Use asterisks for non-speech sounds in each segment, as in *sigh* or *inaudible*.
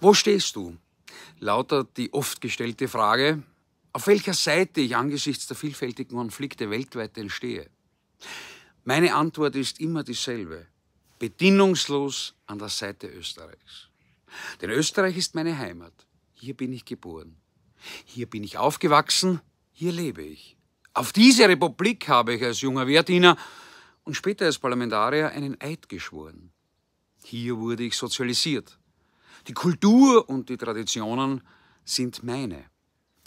Wo stehst du? Lautet die oft gestellte Frage, auf welcher Seite ich angesichts der vielfältigen Konflikte weltweit entstehe. Meine Antwort ist immer dieselbe. Bedingungslos an der Seite Österreichs. Denn Österreich ist meine Heimat. Hier bin ich geboren. Hier bin ich aufgewachsen. Hier lebe ich. Auf diese Republik habe ich als junger Wehrdiener und später als Parlamentarier einen Eid geschworen. Hier wurde ich sozialisiert. Die Kultur und die Traditionen sind meine.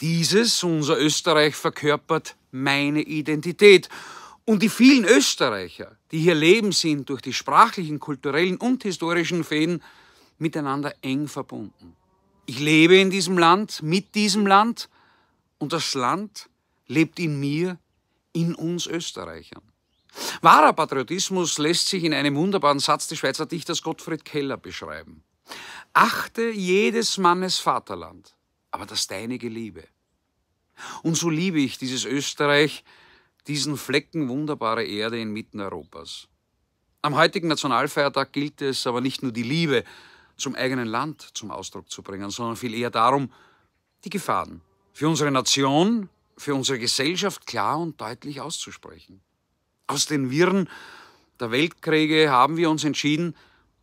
Dieses, unser Österreich, verkörpert meine Identität. Und die vielen Österreicher, die hier leben, sind durch die sprachlichen, kulturellen und historischen Fäden miteinander eng verbunden. Ich lebe in diesem Land, mit diesem Land und das Land lebt in mir, in uns Österreichern. Wahrer Patriotismus lässt sich in einem wunderbaren Satz des Schweizer Dichters Gottfried Keller beschreiben. Achte jedes Mannes Vaterland, aber das deinige liebe. Und so liebe ich dieses Österreich, diesen Flecken wunderbare Erde inmitten Europas. Am heutigen Nationalfeiertag gilt es aber nicht nur die Liebe zum eigenen Land zum Ausdruck zu bringen, sondern viel eher darum, die Gefahren für unsere Nation, für unsere Gesellschaft klar und deutlich auszusprechen. Aus den Wirren der Weltkriege haben wir uns entschieden,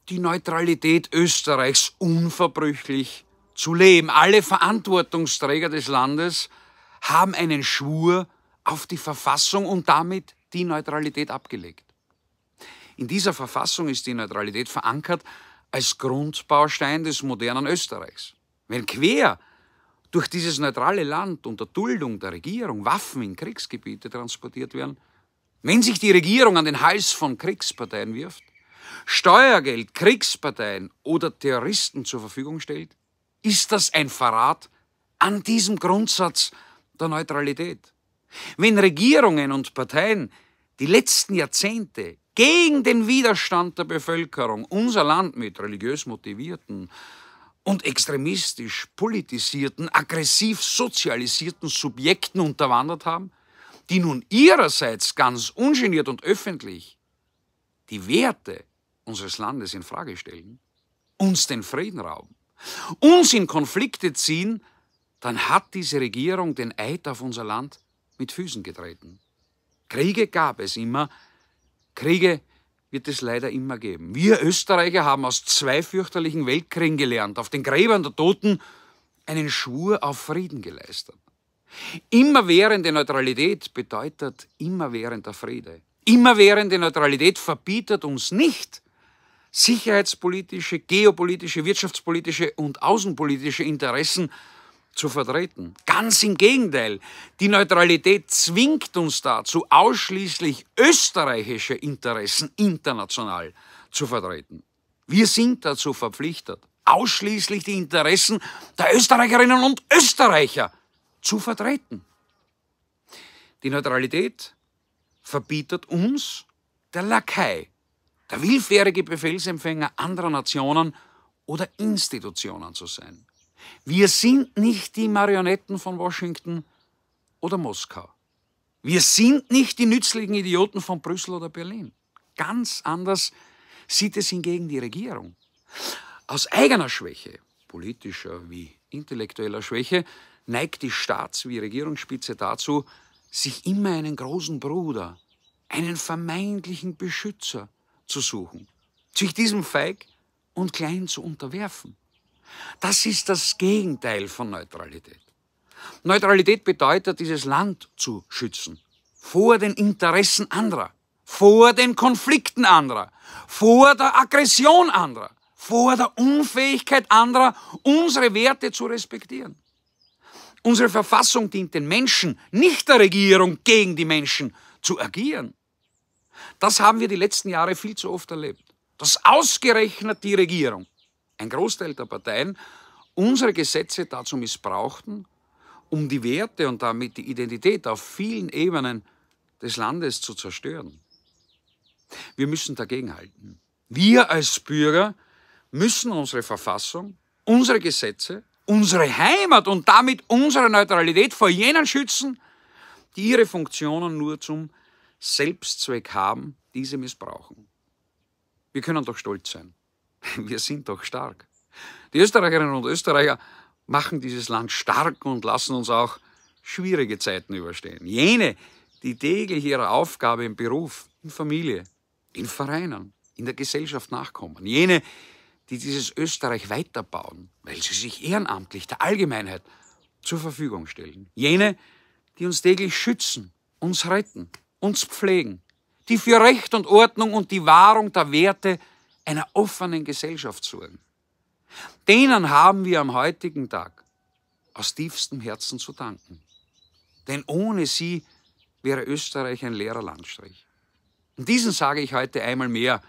die Neutralität Österreichs unverbrüchlich zu leben. Alle Verantwortungsträger des Landes haben einen Schwur auf die Verfassung und damit die Neutralität abgelegt. In dieser Verfassung ist die Neutralität verankert als Grundbaustein des modernen Österreichs. Wenn quer durch dieses neutrale Land unter Duldung der Regierung Waffen in Kriegsgebiete transportiert werden, wenn sich die Regierung an den Hals von Kriegsparteien wirft, Steuergeld Kriegsparteien oder Terroristen zur Verfügung stellt? Ist das ein Verrat an diesem Grundsatz der Neutralität? Wenn Regierungen und Parteien die letzten Jahrzehnte gegen den Widerstand der Bevölkerung unser Land mit religiös motivierten und extremistisch politisierten, aggressiv sozialisierten Subjekten unterwandert haben, die nun ihrerseits ganz ungeniert und öffentlich die Werte unseres Landes in Frage stellen, uns den Frieden rauben, uns in Konflikte ziehen, dann hat diese Regierung den Eid auf unser Land mit Füßen getreten. Kriege gab es immer, Kriege wird es leider immer geben. Wir Österreicher haben aus zwei fürchterlichen Weltkriegen gelernt, auf den Gräbern der Toten einen Schwur auf Frieden geleistet. Immerwährende Neutralität bedeutet immerwährender Friede. Immerwährende Neutralität verbietet uns nicht, sicherheitspolitische, geopolitische, wirtschaftspolitische und außenpolitische Interessen zu vertreten. Ganz im Gegenteil, die Neutralität zwingt uns dazu, ausschließlich österreichische Interessen international zu vertreten. Wir sind dazu verpflichtet, ausschließlich die Interessen der Österreicherinnen und Österreicher zu vertreten. Die Neutralität verbietet uns der Lakai der willfährige Befehlsempfänger anderer Nationen oder Institutionen zu sein. Wir sind nicht die Marionetten von Washington oder Moskau. Wir sind nicht die nützlichen Idioten von Brüssel oder Berlin. Ganz anders sieht es hingegen die Regierung. Aus eigener Schwäche, politischer wie intellektueller Schwäche, neigt die Staats- wie Regierungsspitze dazu, sich immer einen großen Bruder, einen vermeintlichen Beschützer, zu suchen, sich diesem feig und klein zu unterwerfen. Das ist das Gegenteil von Neutralität. Neutralität bedeutet, dieses Land zu schützen vor den Interessen anderer, vor den Konflikten anderer, vor der Aggression anderer, vor der Unfähigkeit anderer, unsere Werte zu respektieren. Unsere Verfassung dient den Menschen, nicht der Regierung gegen die Menschen zu agieren. Das haben wir die letzten Jahre viel zu oft erlebt. Dass ausgerechnet die Regierung, ein Großteil der Parteien, unsere Gesetze dazu missbrauchten, um die Werte und damit die Identität auf vielen Ebenen des Landes zu zerstören. Wir müssen dagegenhalten. Wir als Bürger müssen unsere Verfassung, unsere Gesetze, unsere Heimat und damit unsere Neutralität vor jenen schützen, die ihre Funktionen nur zum Selbstzweck haben, diese missbrauchen. Wir können doch stolz sein. *laughs* Wir sind doch stark. Die Österreicherinnen und Österreicher machen dieses Land stark und lassen uns auch schwierige Zeiten überstehen. Jene, die täglich ihrer Aufgabe im Beruf, in Familie, in Vereinen, in der Gesellschaft nachkommen. Jene, die dieses Österreich weiterbauen, weil sie sich ehrenamtlich der Allgemeinheit zur Verfügung stellen. Jene, die uns täglich schützen, uns retten uns pflegen, die für Recht und Ordnung und die Wahrung der Werte einer offenen Gesellschaft sorgen. Denen haben wir am heutigen Tag aus tiefstem Herzen zu danken. Denn ohne sie wäre Österreich ein leerer Landstrich. Und diesen sage ich heute einmal mehr,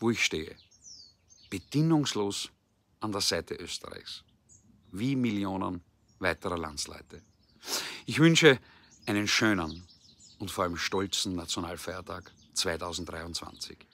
wo ich stehe. Bedingungslos an der Seite Österreichs. Wie Millionen weiterer Landsleute. Ich wünsche einen schönen und vor allem stolzen Nationalfeiertag 2023.